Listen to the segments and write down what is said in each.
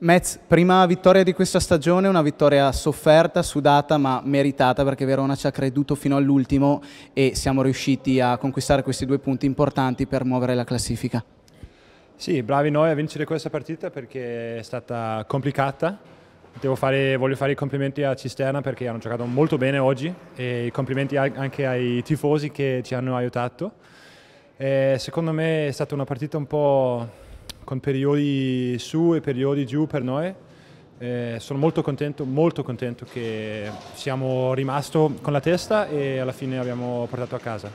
Metz, prima vittoria di questa stagione, una vittoria sofferta, sudata ma meritata perché Verona ci ha creduto fino all'ultimo e siamo riusciti a conquistare questi due punti importanti per muovere la classifica. Sì, bravi noi a vincere questa partita perché è stata complicata. Fare, voglio fare i complimenti a Cisterna perché hanno giocato molto bene oggi e i complimenti anche ai tifosi che ci hanno aiutato. E eh, secondo me è stata una partita un po' con periodi su e periodi giù per noi. Eh, sono molto contento, molto contento che siamo rimasti con la testa e alla fine abbiamo portato a casa.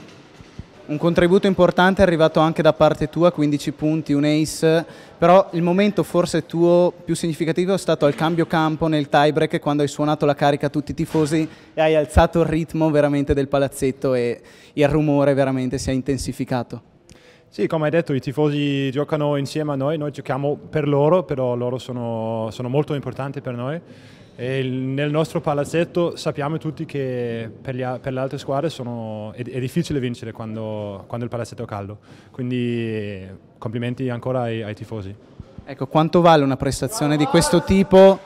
Un contributo importante è arrivato anche da parte tua, 15 punti, un ace, però il momento forse tuo più significativo è stato al cambio campo nel tiebreak quando hai suonato la carica a tutti i tifosi e hai alzato il ritmo veramente del palazzetto e il rumore veramente si è intensificato. Sì, come hai detto, i tifosi giocano insieme a noi, noi giochiamo per loro, però loro sono, sono molto importanti per noi. E nel nostro palazzetto sappiamo tutti che per, gli, per le altre squadre sono, è, è, difficile vincere quando, quando, il palazzetto è caldo, quindi complimenti ancora ai, ai tifosi. Ecco, quanto vale una prestazione di questo tipo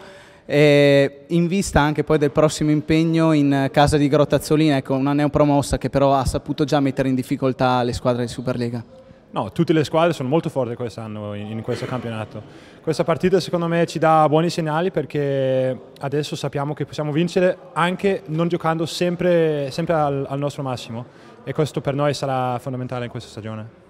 eh, in vista anche poi del prossimo impegno in casa di Grottazzolina, ecco, una neopromossa che però ha saputo già mettere in difficoltà le squadre di Superlega? No, tutte le squadre sono molto forti quest'anno in, questo campionato. Questa partita secondo me ci dà buoni segnali perché adesso sappiamo che possiamo vincere anche non giocando sempre, sempre al, al nostro massimo e questo per noi sarà fondamentale in questa stagione.